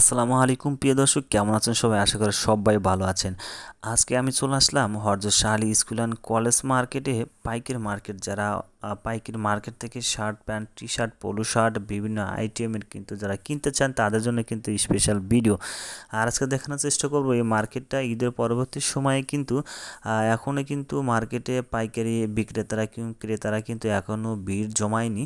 আসসালামু আলাইকুম প্রিয় দর্শক কেমন আছেন সবাই আশা করি সবাই ভালো আছেন আজকে আমি চলে আসলাম হরজ Shah Ali school and college মার্কেটে পাইকের মার্কেট যারা পাইকারি মার্কেট থেকে shirt pant T shirt polo shirt বিভিন্ন আইটেমের কিন্তু যারা কিনতে চান তাদের জন্য কিন্তু স্পেশাল ভিডিও আর আজকে দেখানোর চেষ্টা করব এই মার্কেটটা ঈদের পরবর্তী সময়ে কিন্তু এখনও কিন্তু মার্কেটে পাইকারি বিক্রেতারা ক্রেতারা কিন্তু এখনও ভিড় জমায়নি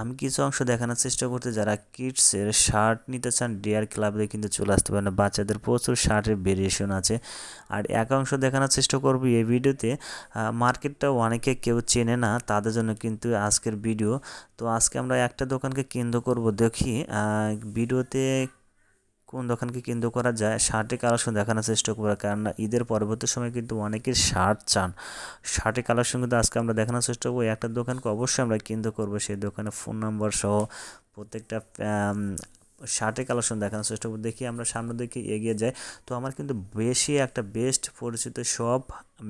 আমি কিছু অংশ দেখানোর চেষ্টা করতে যারা কিডসের শার্ট নিতে চান ডিয়ার ক্লাবে কিন্তু চলে আসতে পারেন বাচ্চাদের প্রচুর শার্টের ভেরিয়েশন আছে আর এক অংশ দেখানোর চেষ্টা করবো এই ভিডিওতে মার্কেটটা অনেকে কেউ চেনে না তাদের জন্য কিন্তু আজকের ভিডিও তো আজকে আমরা একটা দোকানকে কেন্দ্র করব দেখি ভিডিওতে কোন দোকানকে কেন্দ্র করা যায় শার্টে কালেকশন দেখানোর চেষ্টা করবো কারণ ঈদের পরবর্তী সময় কিন্তু অনেকে শার্ট চান শার্টে কালেকশন কিন্তু আজকে আমরা দেখানোর চেষ্টা করবো একটা দোকানকে অবশ্যই আমরা কেন্দ্র করবো সেই দোকানে ফোন নম্বর সহ প্রত্যেকটা শার্টের কালেকশন দেখানোর চেষ্টা করবো দেখি আমরা সামনের দিকে এগিয়ে যাই তো আমার কিন্তু বেশি একটা বেস্ট পরিচিত সব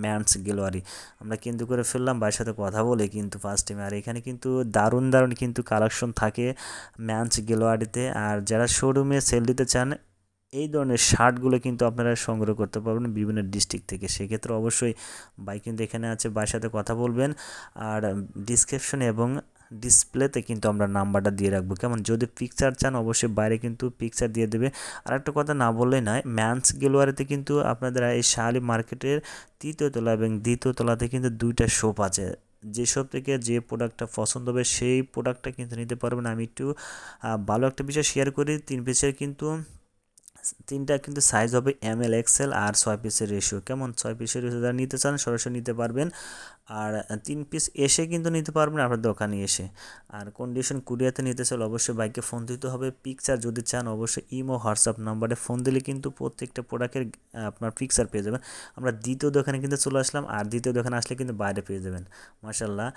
ম্যান্স গেলোয়ারি আমরা কিন্তু করে ফেললাম ভাইয়ের সাথে কথা বলে কিন্তু ফার্স্ট টাইমে আর এখানে কিন্তু দারুণ দারুণ কিন্তু কালেকশন থাকে ম্যান্স গেলোয়ারিতে আর যারা শোরুমে সেল দিতে চান এই ধরনের শার্টগুলো কিন্তু আপনারা সংগ্রহ করতে পারবেন বিভিন্ন ডিস্ট্রিক্ট থেকে সেক্ষেত্রে অবশ্যই বাইক কিন্তু এখানে আছে বাইয়ের সাথে কথা বলবেন আর ডিসক্রিপশন এবং ডিসপ্লেতে কিন্তু আমরা নাম্বারটা দিয়ে রাখবো কেমন যদি পিকচার চান অবশ্যই বাইরে কিন্তু পিকচার দিয়ে দেবে আর একটা কথা না বললেই নয় ম্যান্স গেলোয়ারিতে কিন্তু আপনাদের এই শালি মার্কেটের তৃতীয় তলা এবং দ্বিতীয় তলাতে কিন্তু দুইটা শোপ আছে যেসব থেকে যে প্রোডাক্টটা পছন্দ হবে সেই প্রোডাক্টটা কিন্তু নিতে পারবেন আমি একটু ভালো একটা বিষয় শেয়ার করি তিন পিসের কিন্তু তিনটা কিন্তু সাইজ হবে এম এল এক্সেল আর ছয় পিসের রেশিও কেমন ছয় পিসের রেশিও যারা নিতে চান সরাসরি নিতে পারবেন আর তিন পিস এসে কিন্তু নিতে পারবেন আপনার দোকানে এসে আর কন্ডিশন কুরিয়াতে নিতে চাইলে অবশ্যই বাইকে ফোন দিতে হবে পিকচার যদি চান অবশ্যই ইমো হোয়াটসঅ্যাপ নাম্বারে ফোন দিলে কিন্তু প্রত্যেকটা প্রোডাক্টের আপনার পিকচার পেয়ে যাবেন আমরা দ্বিতীয় দোকানে কিন্তু চলে আসলাম আর দ্বিতীয় দোকানে আসলে কিন্তু বাইরে পেয়ে যাবেন মাসাল্লাহ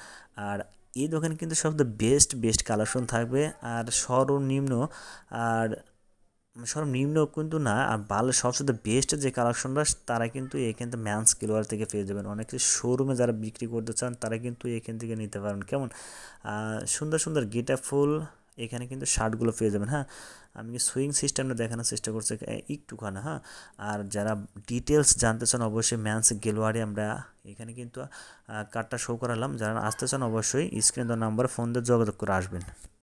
আর এই দোকানে কিন্তু সব দ্য বেস্ট বেস্ট কালেকশন থাকবে আর সর্বনিম্ন আর সর্বনিম্ন কিন্তু না আর বালের সবচেয়ে বেস্ট যে কালেকশনটা তারা কিন্তু এখান থেকে ম্যান্স কিলোয়ার থেকে পেয়ে যাবেন অনেকে শোরুমে যারা বিক্রি করতে চান তারা কিন্তু এখান থেকে নিতে পারেন কেমন সুন্দর সুন্দর গেটা ফুল এখানে কিন্তু শার্টগুলো পেয়ে যাবেন হ্যাঁ আমি সুইং সিস্টেমটা দেখানোর চেষ্টা করছি একটুখানা হ্যাঁ আর যারা ডিটেলস জানতে চান অবশ্যই ম্যান্স গেলোয়ারে আমরা এখানে কিন্তু কার্ডটা শো করালাম যারা আসতে চান অবশ্যই স্ক্রিন দেওয়া নাম্বার ফোন দিয়ে যোগাযোগ করে আসবেন